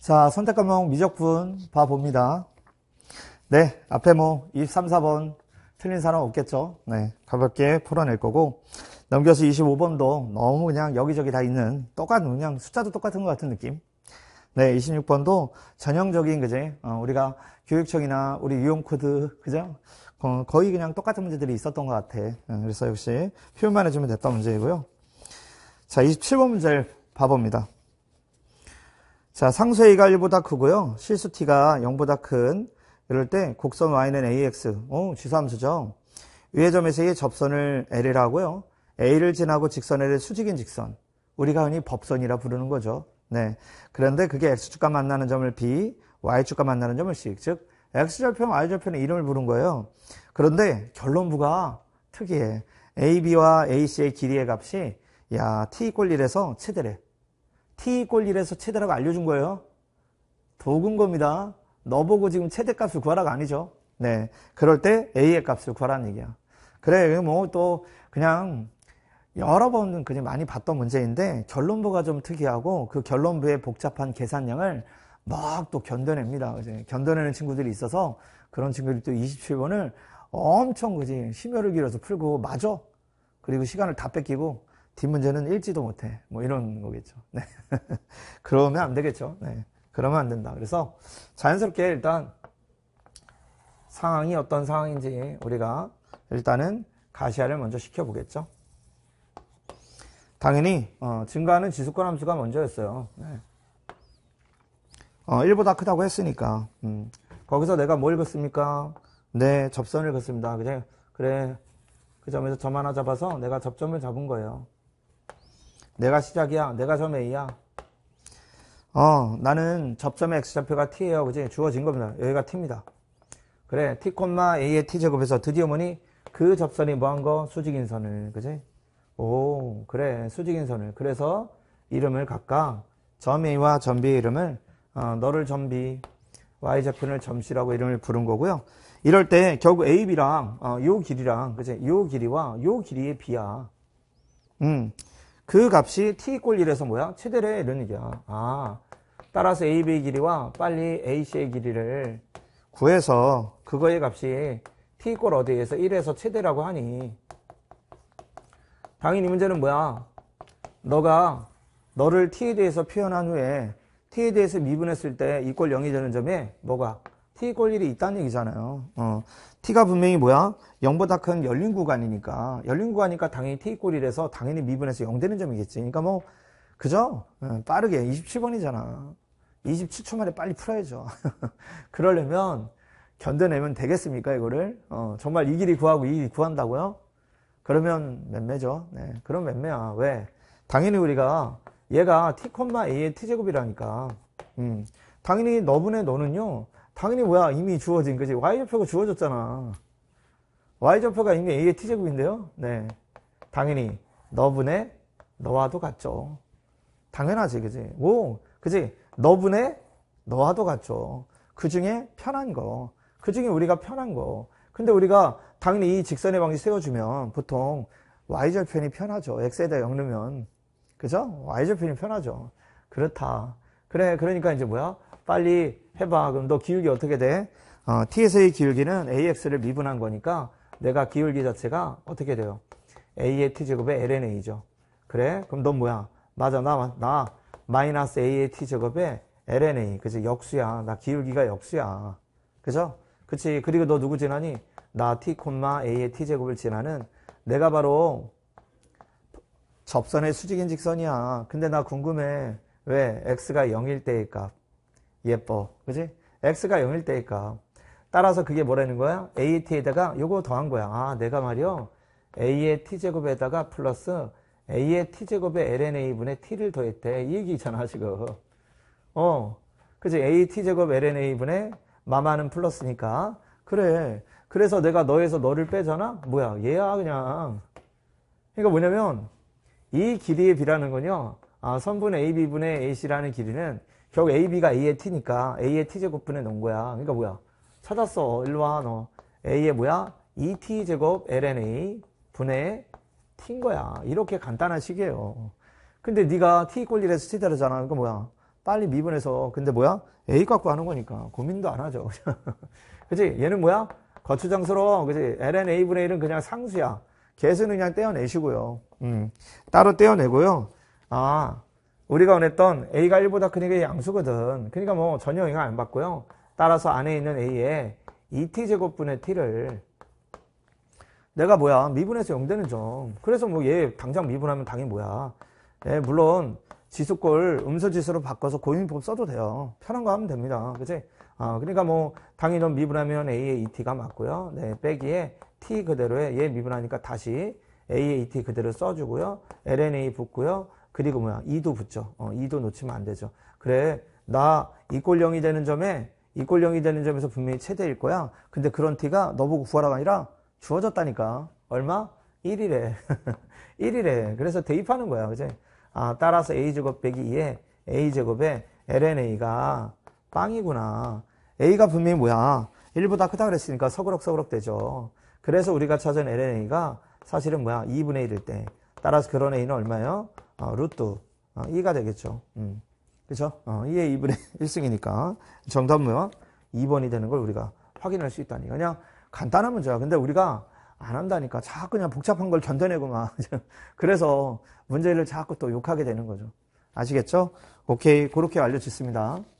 자, 선택 과목 미적분 봐봅니다. 네, 앞에 뭐 23, 4번 틀린 사람 없겠죠? 네, 가볍게 풀어낼 거고 넘겨서 25번도 너무 그냥 여기저기 다 있는 똑같은 그냥 숫자도 똑같은 것 같은 느낌. 네, 26번도 전형적인 그제 어, 우리가 교육청이나 우리 유용 코드 그죠? 어, 거의 그냥 똑같은 문제들이 있었던 것 같아. 네, 그래서 역시 표현만 해주면 됐던 문제이고요. 자, 27번 문제 봐봅니다. 자, 상수의 이가 1보다 크고요. 실수 t가 0보다 큰 이럴 때 곡선 y는 ax, 어, 지수함수죠. 위의 점에서의 접선을 l이라고요. a를 지나고 직선 l의 수직인 직선. 우리가 흔히 법선이라 부르는 거죠. 네. 그런데 그게 x축과 만나는 점을 b, y축과 만나는 점을 c, 즉 x절편, y절편의 이름을 부른 거예요. 그런데 결론부가 특이해. ab와 ac의 길이의 값이 야, t 꼴 1에서 최대래. t 이꼴 에서 최대라고 알려준 거예요. 도군 겁니다. 너보고 지금 최대값을 구하라가 아니죠. 네, 그럴 때 a의 값을 구하라는 얘기야. 그래, 뭐 또 그냥 여러 번 그냥 많이 봤던 문제인데 결론부가 좀 특이하고 그 결론부의 복잡한 계산량을 막 또 견뎌냅니다. 이제 견뎌내는 친구들이 있어서 그런 친구들이 또 27번을 엄청 그지 심혈을 기울여서 풀고 맞저 그리고 시간을 다 뺏기고 뒷문제는 읽지도 못해. 뭐 이런 거겠죠. 네. 그러면 안 되겠죠. 네. 그러면 안 된다. 그래서 자연스럽게 일단 상황이 어떤 상황인지 우리가 일단은 가시화를 먼저 시켜보겠죠. 당연히 어, 증가하는 지수권 함수가 먼저였어요. 네. 어, 1보다 크다고 했으니까 음. 거기서 내가 뭘읽습니까 네, 접선을 긋습니다 그래, 그래. 그 점에서 점 하나 잡아서 내가 접점을 잡은 거예요. 내가 시작이야. 내가 점에이야 어, 나는 접점의 x좌표가 t예요. 그지? 주어진 겁니다. 여기가 t입니다. 그래, t, a의 t제곱에서 드디어 뭐니? 그 접선이 뭐한 거? 수직인선을. 그지? 오, 그래. 수직인선을. 그래서 이름을 각각 점 a와 점 b의 이름을 어, 너를 점 b, y좌표를 점 c라고 이름을 부른 거고요. 이럴 때 결국 a, b랑 어, 요 길이랑 그지? 요 길이와 요 길이의 b야. 음. 그 값이 t 이꼴 1에서 뭐야? 최대래 이런 얘기야. 아 따라서 AB의 길이와 빨리 AC의 길이를 구해서 그거의 값이 t 이꼴 어디에서 1에서 최대라고 하니 당연히 문제는 뭐야? 너가 너를 t에 대해서 표현한 후에 t에 대해서 미분했을 때 이꼴 0이 되는 점에 뭐가 t 이꼴 1이 있다는 얘기잖아요. 어, t가 분명히 뭐야? 0보다 큰 열린 구간이니까 열린 구간이니까 당연히 t 이꼴 1에서 당연히 미분해서 0 되는 점이겠지. 그러니까 뭐 그죠? 어, 빠르게 27번이잖아. 27초 만에 빨리 풀어야죠. 그러려면 견뎌내면 되겠습니까 이거를? 어, 정말 이 길이 구하고 이 길이 구한다고요? 그러면 몇매죠? 네, 그럼 몇매야. 왜? 당연히 우리가 얘가 t, a의 t제곱이라니까 음, 당연히 너분의 너는요 당연히 뭐야 이미 주어진 그지 y좌표가 주어졌잖아 y좌표가 이미 a의 t제곱인데요 네 당연히 너분의 너와도 같죠 당연하지 그지 오 그지 너분의 너와도 같죠 그 중에 편한 거그 중에 우리가 편한 거 근데 우리가 당연히 이 직선의 방식 세워주면 보통 y절편이 편하죠 x에다 넣으면 그죠 y절편이 편하죠 그렇다 그래 그러니까 이제 뭐야 빨리 해봐. 그럼 너 기울기 어떻게 돼? 어, t s a 기울기는 AX를 미분한 거니까 내가 기울기 자체가 어떻게 돼요? A의 T제곱에 LNA죠. 그래? 그럼 넌 뭐야? 맞아, 나, 나, 마이너스 A의 T제곱에 LNA. 그치? 역수야. 나 기울기가 역수야. 그죠? 그치? 그리고 너 누구 지나니? 나 T, A의 T제곱을 지나는 내가 바로 접선의 수직인 직선이야. 근데 나 궁금해. 왜? X가 0일 때의 값. 예뻐. 그지? x가 0일 때니까. 따라서 그게 뭐라는 거야? a t에다가 요거 더한 거야. 아, 내가 말이요. a의 t제곱에다가 플러스 a의 t제곱에 lna분의 t를 더했대. 이 얘기잖아, 지금. 어. 그지? a t제곱 lna분의 마마는 플러스니까. 그래. 그래서 내가 너에서 너를 빼잖아? 뭐야, 얘야, 그냥. 그러니까 뭐냐면, 이 길이의 비라는 건요, 아, 선분 AB분의 AC라는 길이는 결국 AB가 A의 T니까 A의 t 제곱분에 넣은 거야. 그러니까 뭐야? 찾았어. 일로 와, 너. A의 뭐야? e t 제곱 LNA 분의 T인 거야. 이렇게 간단한 식이에요. 근데 네가 T 꼴 1에서 T 다르잖아. 그러니까 뭐야? 빨리 미분해서. 근데 뭐야? A 갖고 하는 거니까. 고민도 안 하죠. 그지 얘는 뭐야? 거추장스러워. 그지 LNA분의 1은 그냥 상수야. 개수는 그냥 떼어내시고요. 음. 따로 떼어내고요. 아, 우리가 원했던 A가 1보다 크니까 양수거든. 그러니까 뭐 전혀 영향 안 받고요. 따라서 안에 있는 a 에 2t제곱분의 e t를 내가 뭐야 미분해서 0되는 점 그래서 뭐 얘 당장 미분하면 당이 뭐야 예, 물론 지수골 음수지수로 바꿔서 고인법 써도 돼요 편한 거 하면 됩니다 그치 아, 그러니까 뭐 당이 넌 미분하면 a의 2t가 e 맞고요 네, 빼기에 t 그대로에 얘 미분하니까 다시 a의 2t e 그대로 써주고요 ln a 붙고요 그리고 뭐야 이도 붙죠. 어, 이도 놓치면 안 되죠. 그래 나 이꼴 0이 되는 점에 이꼴 0이 되는 점에서 분명히 최대일 거야. 근데 그런 티가 너보고 구하라가 아니라 주어졌다니까. 얼마? 1이래. 1이래. 그래서 대입하는 거야. 그제? 아, 따라서 a제곱 빼기 2에 a제곱에 lna가 빵이구나. a가 분명히 뭐야? 1보다 크다 그랬으니까 서그럭서그럭 되죠. 그래서 우리가 찾은 lna가 사실은 뭐야? 2분의 1일 때. 따라서 그런 a는 얼마예요? 어, 루트 어, 2가 되겠죠. 음. 그렇죠? 어, 2의 2분의 1승이니까 정답은 2번이 되는 걸 우리가 확인할 수 있다니. 그냥 간단한 문제야. 근데 우리가 안 한다니까 자꾸 그냥 복잡한 걸 견뎌내고 막 그래서 문제를 자꾸 또 욕하게 되는 거죠. 아시겠죠? 오케이 그렇게 알려졌습니다.